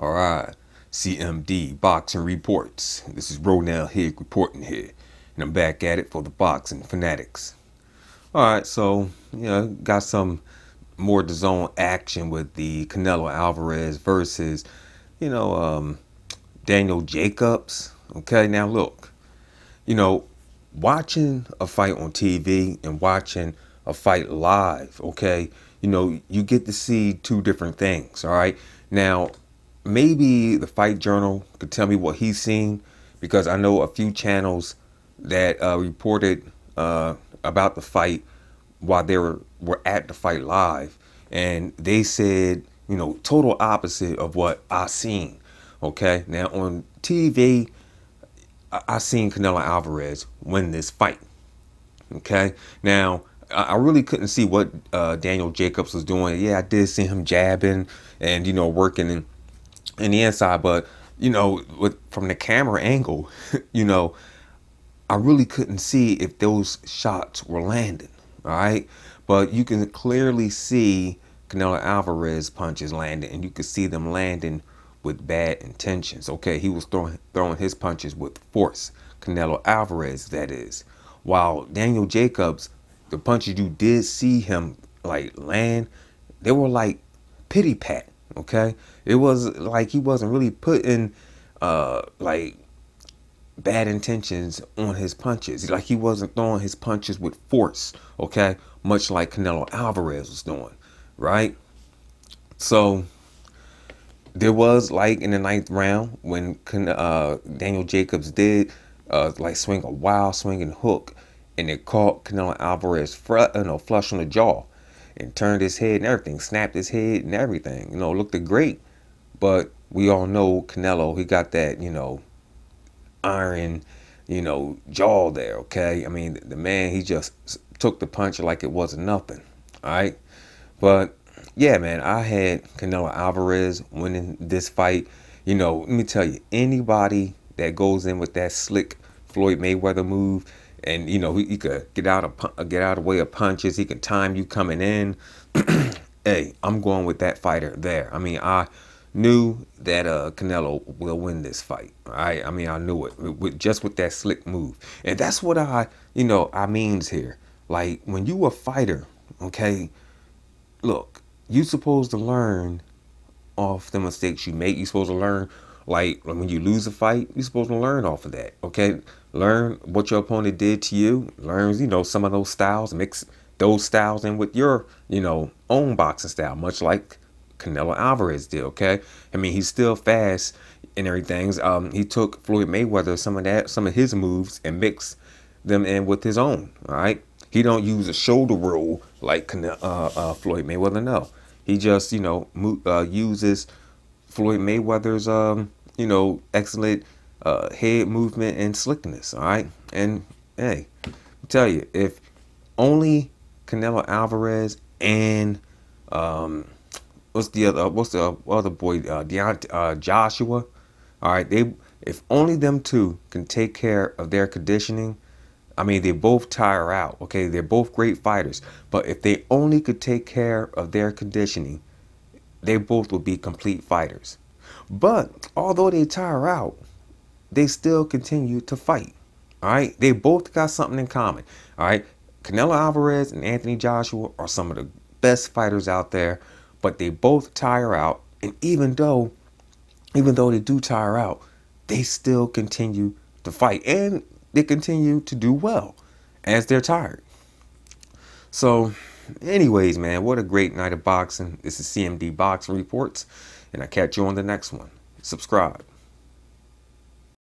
All right, CMD Boxing Reports. This is Ronell Higg reporting here, and I'm back at it for the boxing fanatics. All right, so you know, got some more zone action with the Canelo Alvarez versus, you know, um, Daniel Jacobs. Okay, now look, you know, watching a fight on TV and watching a fight live, okay, you know, you get to see two different things. All right, now maybe the Fight Journal could tell me what he's seen because I know a few channels that uh, reported uh, about the fight while they were, were at the fight live. And they said, you know, total opposite of what I seen. Okay. Now on TV, I, I seen Canelo Alvarez win this fight. Okay. Now, I really couldn't see what uh, Daniel Jacobs was doing. Yeah, I did see him jabbing and you know working and in the inside, but you know, with, from the camera angle, you know, I really couldn't see if those shots were landing. All right, but you can clearly see Canelo Alvarez punches landing, and you can see them landing with bad intentions. Okay, he was throwing throwing his punches with force. Canelo Alvarez, that is. While Daniel Jacobs, the punches you did see him like land, they were like pity pat. Okay, it was like he wasn't really putting uh, like bad intentions on his punches. Like he wasn't throwing his punches with force. Okay, much like Canelo Alvarez was doing, right? So there was like in the ninth round when uh, Daniel Jacobs did uh, like swing a wild swinging hook and it caught Canelo Alvarez fr- you know, flush on the jaw and turned his head and everything, snapped his head and everything. You know, looked great. But we all know Canelo, he got that, you know, iron, you know, jaw there, okay? I mean, the man, he just took the punch like it wasn't nothing, all right? But yeah, man, I had Canelo Alvarez winning this fight. You know, let me tell you, anybody that goes in with that slick Floyd Mayweather move, and you know he, he could get out of get out of way of punches. He can time you coming in. hey, I'm going with that fighter there. I mean, I knew that uh, Canelo will win this fight. I I mean, I knew it with, just with that slick move, and that's what I you know I means here. Like when you a fighter, okay, look, you supposed to learn off the mistakes you make. You supposed to learn like when you lose a fight, you're supposed to learn off of that. Okay, learn what your opponent did to you. Learn you know some of those styles. Mix those styles in with your you know own boxing style, much like Canelo Alvarez did. Okay, I mean he's still fast and everything. Um, he took Floyd Mayweather some of that, some of his moves, and mixed them in with his own. All right, he don't use a shoulder roll like uh, uh, Floyd Mayweather. No, he just you know uh, uses Floyd Mayweather's um, you know, excellent uh, head movement and slickness. All right, and hey, I tell you, if only Canelo Alvarez and um, what's the other what's the other boy uh, Deont uh, Joshua, all right, they if only them two can take care of their conditioning. I mean, they both tire out. Okay, they're both great fighters, but if they only could take care of their conditioning, they both would be complete fighters. But although they tire out, they still continue to fight. All right, they both got something in common. All right, Canelo Alvarez and Anthony Joshua are some of the best fighters out there, but they both tire out. And even though, even though they do tire out, they still continue to fight and they continue to do well as they're tired. So, anyways, man, what a great night of boxing. This is CMD Boxing Reports. And I catch you on the next one. Subscribe.